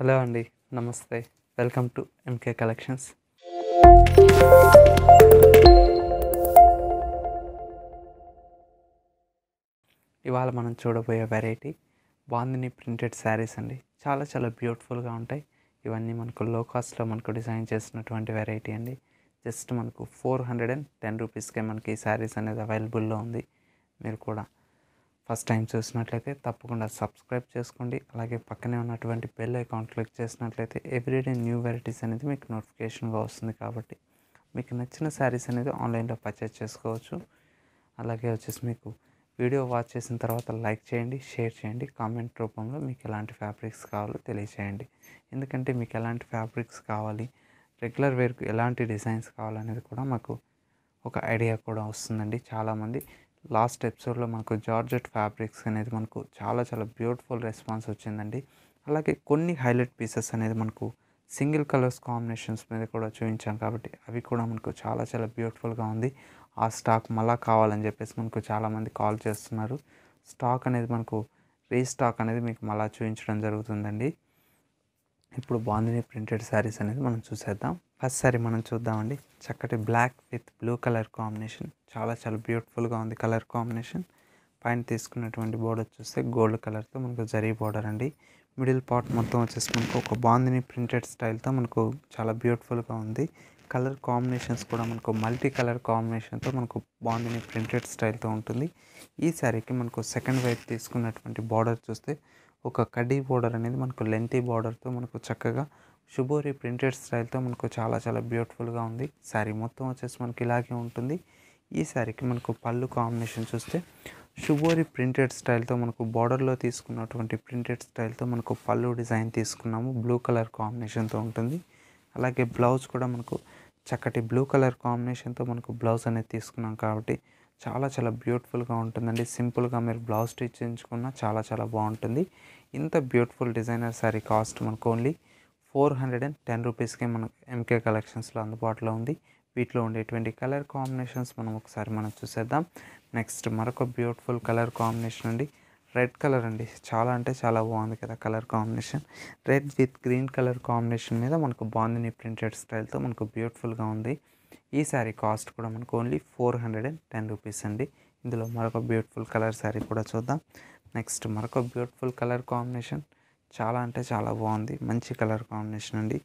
hello అండి నమస్తే welcome to MK collections ఇవాళ మనం చూడబోయే వెరైటీ బాందిని ప్రింటెడ్ శారీస్ అండి చాలా చాలా బ్యూటిఫుల్గా ఉంటాయి ఇవన్నీ మనకు లో కాస్ట్లో మనకు డిజైన్ చేసినటువంటి వెరైటీ అండి జస్ట్ మనకు ఫోర్ హండ్రెడ్ అండ్ టెన్ రూపీస్కే మనకి ఈ శారీస్ అనేది అవైలబుల్లో ఉంది మీరు కూడా ఫస్ట్ టైం చూసినట్లయితే తప్పకుండా సబ్స్క్రైబ్ చేసుకోండి అలాగే పక్కనే ఉన్నటువంటి బెల్ అకౌంట్ క్లిక్ చేసినట్లయితే ఎవ్రీడే న్యూ వెరైటీస్ అనేది మీకు నోటిఫికేషన్గా వస్తుంది కాబట్టి మీకు నచ్చిన శారీస్ అనేది ఆన్లైన్లో పర్చేస్ చేసుకోవచ్చు అలాగే వచ్చేసి మీకు వీడియో వాచ్ చేసిన తర్వాత లైక్ చేయండి షేర్ చేయండి కామెంట్ రూపంలో మీకు ఎలాంటి ఫ్యాబ్రిక్స్ కావాలో తెలియచేయండి ఎందుకంటే మీకు ఎలాంటి ఫ్యాబ్రిక్స్ కావాలి రెగ్యులర్ వేర్కు ఎలాంటి డిజైన్స్ కావాలనేది కూడా మాకు ఒక ఐడియా కూడా వస్తుందండి చాలామంది లాస్ట్ ఎపిసోడ్లో మనకు జార్జెట్ ఫ్యాబ్రిక్స్ అనేది మనకు చాలా చాలా బ్యూటిఫుల్ రెస్పాన్స్ వచ్చిందండి అలాగే కొన్ని హైలైట్ పీసెస్ అనేది మనకు సింగిల్ కలర్స్ కాంబినేషన్స్ మీద కూడా చూపించాం కాబట్టి అవి కూడా మనకు చాలా చాలా బ్యూటిఫుల్గా ఉంది ఆ స్టాక్ మళ్ళా కావాలని చెప్పేసి మనకు చాలామంది కాల్ చేస్తున్నారు స్టాక్ అనేది మనకు రీస్టాక్ అనేది మీకు మళ్ళా చూపించడం జరుగుతుందండి ఇప్పుడు బాంధిని ప్రింటెడ్ శారీస్ అనేది మనం చూసేద్దాం ఫస్ట్ సారీ మనం చూద్దామండి చక్కటి black with blue colour combination చాలా చాలా బ్యూటిఫుల్గా ఉంది కలర్ కాంబినేషన్ పైన తీసుకున్నటువంటి బోర్డర్ చూస్తే గోల్డ్ కలర్తో మనకు జరీ బోర్డర్ అండి మిడిల్ పార్ట్ మొత్తం వచ్చేసి మనకు ఒక బాందిని ప్రింటెడ్ స్టైల్తో మనకు చాలా బ్యూటిఫుల్గా ఉంది కలర్ కాంబినేషన్స్ కూడా మనకు మల్టీ కలర్ కాంబినేషన్తో మనకు బాందిని ప్రింటెడ్ స్టైల్తో ఉంటుంది ఈ శారీకి మనకు సెకండ్ వైపు తీసుకున్నటువంటి బార్డర్ చూస్తే ఒక కడ్డీ బోర్డర్ అనేది మనకు లెంతీ బార్డర్తో మనకు చక్కగా శుభోరి ప్రింటెడ్ స్టైల్తో మనకు చాలా చాలా బ్యూటిఫుల్గా ఉంది శారీ మొత్తం వచ్చేసి మనకి ఇలాగే ఉంటుంది ఈ శారీకి మనకు పళ్ళు కాంబినేషన్ చూస్తే శుభోరి ప్రింటెడ్ స్టైల్తో మనకు బార్డర్లో తీసుకున్నటువంటి ప్రింటెడ్ స్టైల్తో మనకు పళ్ళు డిజైన్ తీసుకున్నాము బ్లూ కలర్ కాంబినేషన్తో ఉంటుంది అలాగే బ్లౌజ్ కూడా మనకు చక్కటి బ్లూ కలర్ కాంబినేషన్తో మనకు బ్లౌజ్ అనేది తీసుకున్నాం కాబట్టి చాలా చాలా బ్యూటిఫుల్గా ఉంటుందండి సింపుల్గా మీరు బ్లౌజ్ స్టిచ్ చేయించుకున్నా చాలా చాలా బాగుంటుంది ఇంత బ్యూటిఫుల్ డిజైనర్ శారీ కాస్ట్ మనకు only four hundred and ten రూపీస్కి మనకు ఎంకే కలెక్షన్స్లో అందుబాటులో ఉంది వీటిలో ఉండేటువంటి కలర్ కాంబినేషన్స్ మనం ఒకసారి మనం చూసేద్దాం నెక్స్ట్ మరొక బ్యూటిఫుల్ కలర్ కాంబినేషన్ అండి రెడ్ కలర్ అండి చాలా అంటే చాలా బాగుంది కదా colour combination red with green colour combination మీద మనకు బాగుంది ప్రింటెడ్ స్టైల్తో మనకు బ్యూటిఫుల్గా ఉంది ఈ శారీ కాస్ట్ కూడా మనకు only four hundred and ten rupees అండి ఇందులో మరొక బ్యూటిఫుల్ కలర్ శారీ కూడా చూద్దాం నెక్స్ట్ మరొక బ్యూటిఫుల్ కలర్ కాంబినేషన్ చాలా అంటే చాలా బాగుంది మంచి కలర్ కాంబినేషన్ అండి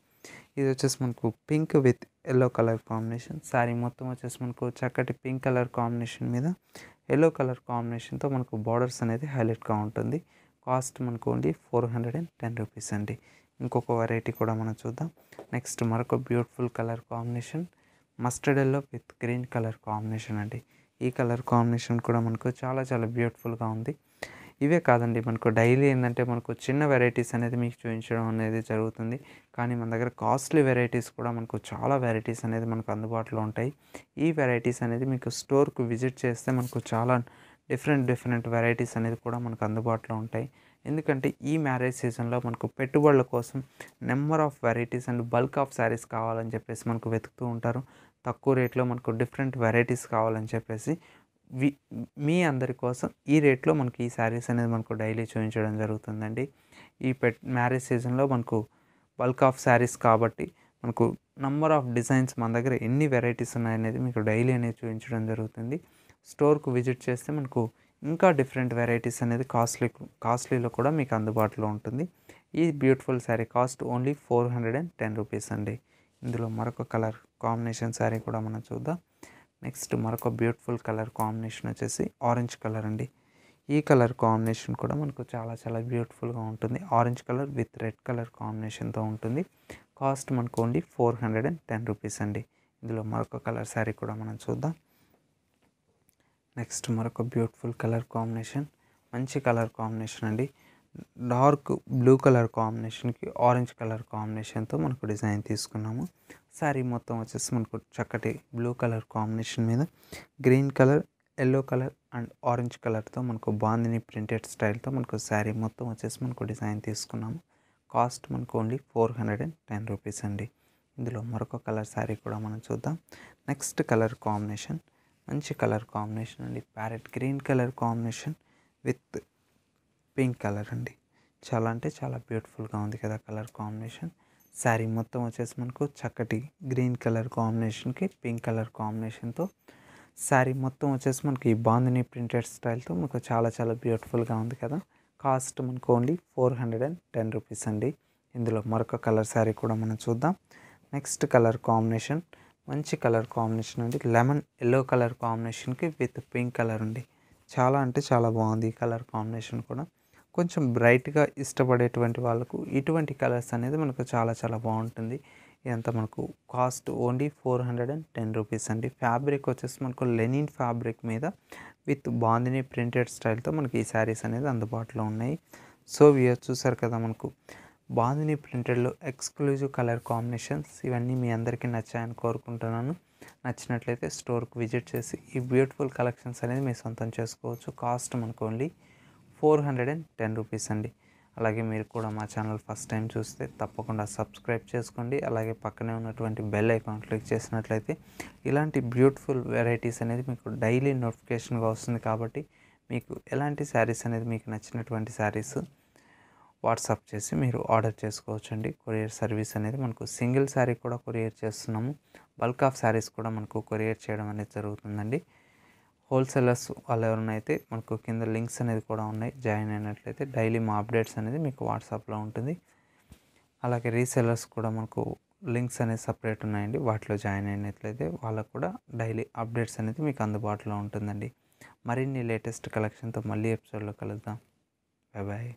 ఇది వచ్చేసి మనకు pink with yellow colour combination sari మొత్తం వచ్చేసి మనకు చక్కటి పింక్ కలర్ కాంబినేషన్ మీద ఎల్లో కలర్ కాంబినేషన్తో మనకు బార్డర్స్ అనేది హైలైట్గా ఉంటుంది కాస్ట్ మనకు only four hundred and ten rupees అండి ఇంకొక వెరైటీ కూడా మనం చూద్దాం నెక్స్ట్ మరొక beautiful colour combination mustard yellow with green colour combination అండి ఈ కలర్ కాంబినేషన్ కూడా మనకు చాలా చాలా బ్యూటిఫుల్గా ఉంది ఇవే కాదండి మనకు డైలీ ఏంటంటే మనకు చిన్న వెరైటీస్ అనేది మీకు చూపించడం అనేది జరుగుతుంది కానీ మన దగ్గర కాస్ట్లీ వెరైటీస్ కూడా మనకు చాలా వెరైటీస్ అనేది మనకు అందుబాటులో ఉంటాయి ఈ వెరైటీస్ అనేది మీకు స్టోర్కు విజిట్ చేస్తే మనకు చాలా డిఫరెంట్ డిఫరెంట్ వెరైటీస్ అనేది కూడా మనకు అందుబాటులో ఉంటాయి ఎందుకంటే ఈ మ్యారేజ్ సీజన్లో మనకు పెట్టుబడుల కోసం number of varieties and bulk of saris కావాలని చెప్పేసి మనకు వెతుకుతూ ఉంటారు తక్కువ రేట్లో మనకు డిఫరెంట్ వెరైటీస్ కావాలని చెప్పేసి మీ అందరి కోసం ఈ రేట్లో మనకి ఈ శారీస్ అనేది మనకు డైలీ చూపించడం జరుగుతుందండి ఈ పెట్ మ్యారేజ్ సీజన్లో మనకు బల్క్ ఆఫ్ శారీస్ కాబట్టి మనకు నంబర్ ఆఫ్ డిజైన్స్ మన దగ్గర ఎన్ని వెరైటీస్ ఉన్నాయనేది మీకు డైలీ అనేది చూపించడం జరుగుతుంది స్టోర్కు విజిట్ చేస్తే మనకు ఇంకా డిఫరెంట్ వెరైటీస్ అనేది కాస్ట్లీ కాస్ట్లీలో కూడా మీకు అందుబాటులో ఉంటుంది ఈ beautiful sari cost only four hundred and ten rupees అండి ఇందులో మరొక కలర్ కాంబినేషన్ శారీ కూడా మనం చూద్దాం నెక్స్ట్ మరొక బ్యూటిఫుల్ కలర్ కాంబినేషన్ వచ్చేసి ఆరెంజ్ కలర్ అండి ఈ కలర్ కాంబినేషన్ కూడా మనకు చాలా చాలా బ్యూటిఫుల్గా ఉంటుంది orange colour with red colour కాంబినేషన్తో ఉంటుంది కాస్ట్ మనకు only four hundred and ten rupees అండి ఇందులో మరొక కలర్ శారీ కూడా మనం చూద్దాం నెక్స్ట్ మరొక బ్యూటిఫుల్ కలర్ కాంబినేషన్ మంచి కలర్ కాంబినేషన్ అండి డార్క్ బ్లూ కలర్ కాంబినేషన్కి ఆరెంజ్ కలర్ కాంబినేషన్తో మనకు డిజైన్ తీసుకున్నాము శారీ మొత్తం వచ్చేసి మనకు చక్కటి బ్లూ కలర్ కాంబినేషన్ మీద green colour yellow colour and orange కలర్తో మనకు బాందిని ప్రింటెడ్ స్టైల్తో మనకు శారీ మొత్తం వచ్చేసి మనకు డిజైన్ తీసుకున్నాము కాస్ట్ మనకు only four hundred and ten rupees అండి ఇందులో మరొక కలర్ శారీ కూడా మనం చూద్దాం నెక్స్ట్ కలర్ కాంబినేషన్ మంచి కలర్ కాంబినేషన్ అండి parrot green colour combination with pink colour అండి చాలా అంటే చాలా బ్యూటిఫుల్గా ఉంది కదా కలర్ కాంబినేషన్ శారీ మొత్తం వచ్చేసి మనకు చక్కటి గ్రీన్ కలర్ కాంబినేషన్కి పింక్ కలర్ కాంబినేషన్తో శారీ మొత్తం వచ్చేసి మనకి ఈ బాందిని ప్రింటెడ్ స్టైల్తో మనకు చాలా చాలా బ్యూటిఫుల్గా ఉంది కదా కాస్ట్ మనకు only four hundred and ten rupees అండి ఇందులో మరొక కలర్ శారీ కూడా మనం చూద్దాం నెక్స్ట్ కలర్ కాంబినేషన్ మంచి కలర్ కాంబినేషన్ అండి లెమన్ ఎల్లో కలర్ కాంబినేషన్కి విత్ పింక్ కలర్ ఉంది చాలా అంటే చాలా బాగుంది ఈ కలర్ కాంబినేషన్ కూడా కొంచెం బ్రైట్గా ఇష్టపడేటువంటి వాళ్ళకు ఇటువంటి కలర్స్ అనేది మనకు చాలా చాలా బాగుంటుంది ఇదంతా మనకు cost only four hundred and ten rupees అండి ఫ్యాబ్రిక్ వచ్చేసి మనకు లెనిన్ ఫ్యాబ్రిక్ మీద విత్ బాందినీ ప్రింటెడ్ స్టైల్తో మనకి ఈ శారీస్ అనేది అందుబాటులో ఉన్నాయి సో వీ చూసారు కదా మనకు బాందినీ ప్రింటెడ్లో ఎక్స్క్లూజివ్ కలర్ కాంబినేషన్స్ ఇవన్నీ మీ అందరికీ నచ్చాయని కోరుకుంటున్నాను నచ్చినట్లయితే స్టోర్కి విజిట్ చేసి ఈ బ్యూటిఫుల్ కలెక్షన్స్ అనేది మీ సొంతం చేసుకోవచ్చు కాస్ట్ మనకు only four hundred and ten rupees అండి అలాగే మీరు కూడా మా ఛానల్ ఫస్ట్ టైం చూస్తే తప్పకుండా సబ్స్క్రైబ్ చేసుకోండి అలాగే పక్కనే ఉన్నటువంటి బెల్ ఐకాన్ క్లిక్ చేసినట్లయితే ఇలాంటి బ్యూటిఫుల్ వెరైటీస్ అనేది మీకు డైలీ నోటిఫికేషన్గా వస్తుంది కాబట్టి మీకు ఎలాంటి శారీస్ అనేది మీకు నచ్చినటువంటి శారీస్ వాట్సాప్ చేసి మీరు ఆర్డర్ చేసుకోవచ్చండి కొరియర్ సర్వీస్ అనేది మనకు సింగిల్ శారీ కూడా కొరియర్ చేస్తున్నాము బల్క్ ఆఫ్ శారీస్ కూడా మనకు కొరియర్ చేయడం అనేది జరుగుతుందండి హోల్సేలర్స్ వాళ్ళు ఎవరైనా అయితే మనకు కింద లింక్స్ అనేది కూడా ఉన్నాయి జాయిన్ అయినట్లయితే డైలీ మా అప్డేట్స్ అనేది మీకు వాట్సాప్లో ఉంటుంది అలాగే రీసెలర్స్ కూడా మనకు లింక్స్ అనేది సపరేట్ ఉన్నాయండి వాటిలో జాయిన్ అయినట్లయితే వాళ్ళకు కూడా డైలీ అప్డేట్స్ అనేది మీకు అందుబాటులో ఉంటుందండి మరిన్ని లేటెస్ట్ కలెక్షన్తో మళ్ళీ ఎపిసోడ్లో కలుద్దాం బాయ్ బాయ్